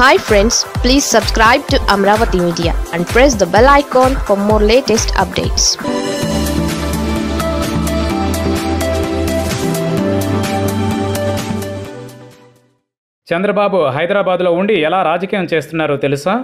hi friends please subscribe to Amaravati media and press the bell icon for more latest updates Chandrababu హైదరాబాద్లో ఉండి ఎలా రాజకీయం చేస్తున్నారో తెలుసా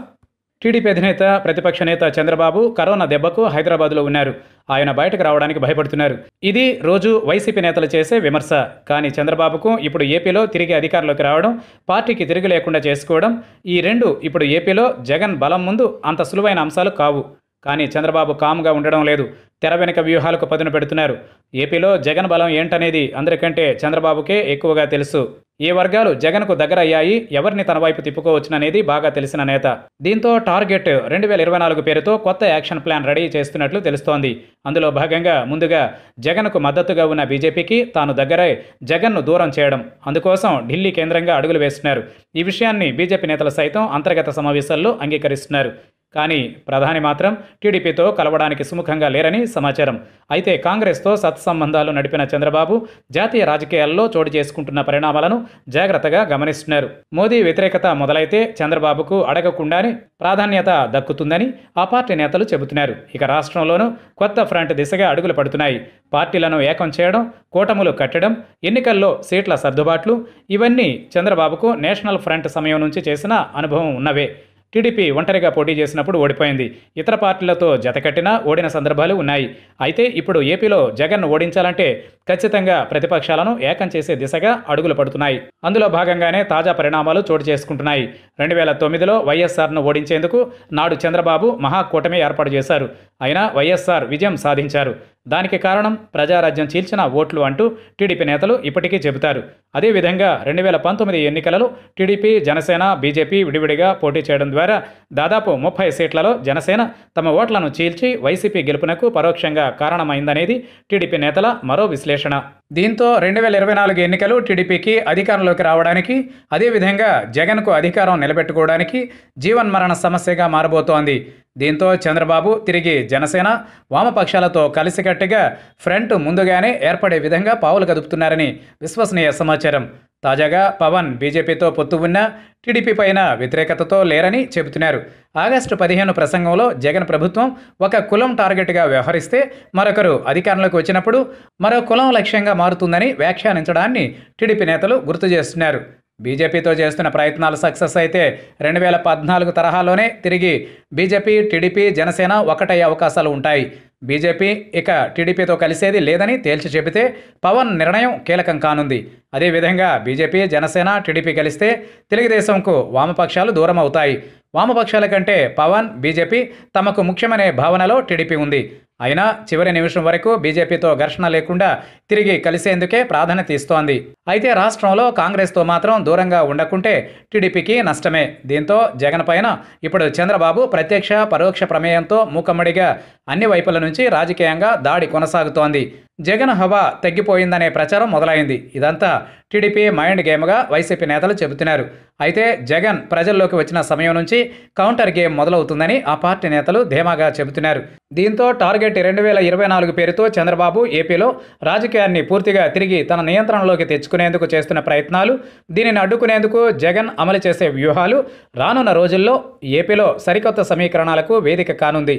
టీడీపీ అధినేత ప్రతిపక్ష నేత చంద్రబాబు కరోనా దెబ్బకు హైదరాబాద్లో ఉన్నారు ఆయన బయటకు రావడానికి భయపడుతున్నారు ఇది రోజు వైసీపీ నేతలు చేసే విమర్శ కానీ చంద్రబాబుకు ఇప్పుడు ఏపీలో తిరిగి అధికారంలోకి రావడం పార్టీకి తిరిగి లేకుండా చేసుకోవడం ఈ రెండు ఇప్పుడు ఏపీలో జగన్ బలం ముందు అంత సులువైన అంశాలు కావు కానీ చంద్రబాబు కామ్గా ఉండడం లేదు తెర వెనుక వ్యూహాలకు పదును పెడుతున్నారు ఏపీలో జగన్ బలం ఏంటనేది అందరికంటే చంద్రబాబుకే ఎక్కువగా తెలుసు ఏ వర్గాలు జగన్కు దగ్గరయ్యాయి ఎవరిని తన వైపు తిప్పుకోవచ్చుననేది బాగా తెలిసిన నేత దీంతో టార్గెట్ రెండు వేల ఇరవై నాలుగు పేరుతో కొత్త యాక్షన్ ప్లాన్ రెడీ చేస్తున్నట్లు తెలుస్తోంది అందులో భాగంగా ముందుగా జగన్కు మద్దతుగా ఉన్న బీజేపీకి తాను దగ్గరై జగన్ను దూరం చేయడం అందుకోసం ఢిల్లీ కేంద్రంగా అడుగులు వేస్తున్నారు ఈ విషయాన్ని బీజేపీ నేతలు సైతం అంతర్గత సమావేశాల్లో అంగీకరిస్తున్నారు కానీ ప్రధాని మాత్రం టీడీపీతో కలవడానికి సుముఖంగా లేరని సమాచారం అయితే కాంగ్రెస్తో సత్సంబంధాలు నడిపిన చంద్రబాబు జాతీయ రాజకీయాల్లో చోటు చేసుకుంటున్న పరిణామాలను జాగ్రత్తగా గమనిస్తున్నారు మోదీ వ్యతిరేకత మొదలైతే చంద్రబాబుకు అడగకుండానే ప్రాధాన్యత దక్కుతుందని ఆ పార్టీ నేతలు చెబుతున్నారు ఇక రాష్ట్రంలోనూ కొత్త ఫ్రంట్ దిశగా అడుగులు పడుతున్నాయి పార్టీలను ఏకం చేయడం కూటములు కట్టడం ఎన్నికల్లో సీట్ల సర్దుబాట్లు ఇవన్నీ చంద్రబాబుకు నేషనల్ ఫ్రంట్ సమయం నుంచి చేసిన అనుభవం ఉన్నవే టీడీపీ ఒంటరిగా పోటీ చేసినప్పుడు ఓడిపోయింది ఇతర పార్టీలతో జతకట్టినా ఓడిన సందర్భాలు ఉన్నాయి అయితే ఇప్పుడు ఏపీలో జగన్ ఓడించాలంటే ఖచ్చితంగా ప్రతిపక్షాలను ఏకం చేసే దిశగా అడుగులు పడుతున్నాయి అందులో భాగంగానే తాజా పరిణామాలు చోటు చేసుకుంటున్నాయి రెండు వేల తొమ్మిదిలో వైఎస్ఆర్ను ఓడించేందుకు నాడు చంద్రబాబు మహాకూటమి ఏర్పాటు చేశారు అయినా వైఎస్ఆర్ విజయం సాధించారు దానికి కారణం ప్రజారాజ్యం చీల్చిన ఓట్లు అంటూ టీడీపీ నేతలు ఇప్పటికీ చెబుతారు అదేవిధంగా రెండు వేల పంతొమ్మిది ఎన్నికలలో టీడీపీ జనసేన బీజేపీ విడివిడిగా పోటీ చేయడం ద్వారా దాదాపు ముప్పై సీట్లలో జనసేన తమ ఓట్లను చీల్చి వైసీపీ గెలుపునకు పరోక్షంగా కారణమైందనేది టీడీపీ నేతల మరో విశ్లేషణ దీంతో రెండు వేల ఇరవై నాలుగు ఎన్నికలు టీడీపీకి అధికారంలోకి రావడానికి అదేవిధంగా జగన్కు అధికారం నిలబెట్టుకోవడానికి జీవన్ మరణ సమస్యగా మారబోతోంది దీంతో చంద్రబాబు తిరిగి జనసేన వామపక్షాలతో కలిసికట్టుగా ఫ్రంట్ ముందుగానే ఏర్పడే విధంగా పావులు కదుపుతున్నారని విశ్వసనీయ సమాచారం తాజాగా పవన్ బీజేపీతో పొత్తు ఉన్న టీడీపీ పైన వ్యతిరేకతతో లేరని చెబుతున్నారు ఆగస్టు పదిహేను ప్రసంగంలో జగన్ ప్రభుత్వం ఒక కులం టార్గెట్గా వ్యవహరిస్తే మరొకరు అధికారంలోకి వచ్చినప్పుడు మరో కులం లక్ష్యంగా మారుతుందని వ్యాఖ్యానించడాన్ని టీడీపీ నేతలు గుర్తు చేస్తున్నారు బీజేపీతో చేస్తున్న ప్రయత్నాలు సక్సెస్ అయితే రెండు వేల పద్నాలుగు తరహాలోనే తిరిగి బీజేపీ టీడీపీ జనసేన ఒకటయ్యే అవకాశాలు ఉంటాయి బీజేపీ ఇక టీడీపీతో కలిసేది లేదని తేల్చి చెబితే పవన్ నిర్ణయం కీలకం కానుంది అదేవిధంగా బీజేపీ జనసేన టీడీపీ కలిస్తే తెలుగుదేశంకు వామపక్షాలు దూరం అవుతాయి వామపక్షాల కంటే పవన్ బీజేపీ తమకు ముఖ్యమనే భావనలో టీడీపీ ఉంది అయినా చివరి నిమిషం వరకు బీజేపీతో ఘర్షణ లేకుండా తిరిగి కలిసేందుకే ప్రాధాన్యత ఇస్తోంది అయితే రాష్ట్రంలో కాంగ్రెస్తో మాత్రం దూరంగా ఉండకుంటే టీడీపీకి నష్టమే దీంతో జగన్ పైన ఇప్పుడు చంద్రబాబు ప్రత్యక్ష పరోక్ష ప్రమేయంతో మూకమ్మడిగా అన్ని వైపుల నుంచి రాజకీయంగా దాడి కొనసాగుతోంది జగన్ హవా తగ్గిపోయిందనే ప్రచారం మొదలైంది ఇదంతా టీడీపీ మైండ్ గేమ్గా వైసీపీ నేతలు చెబుతున్నారు అయితే జగన్ ప్రజల్లోకి వచ్చిన సమయం నుంచి కౌంటర్ గేమ్ మొదలవుతుందని ఆ పార్టీ నేతలు ధీమాగా చెబుతున్నారు దీంతో టార్గెట్ రెండు వేల ఇరవై నాలుగు పేరుతో చంద్రబాబు ఏపీలో రాజకీయాన్ని పూర్తిగా తిరిగి తన నియంత్రణలోకి తెచ్చుకునేందుకు చేస్తున్న ప్రయత్నాలు దీనిని అడ్డుకునేందుకు జగన్ అమలు చేసే వ్యూహాలు రానున్న రోజుల్లో ఏపీలో సరికొత్త సమీకరణాలకు వేదిక కానుంది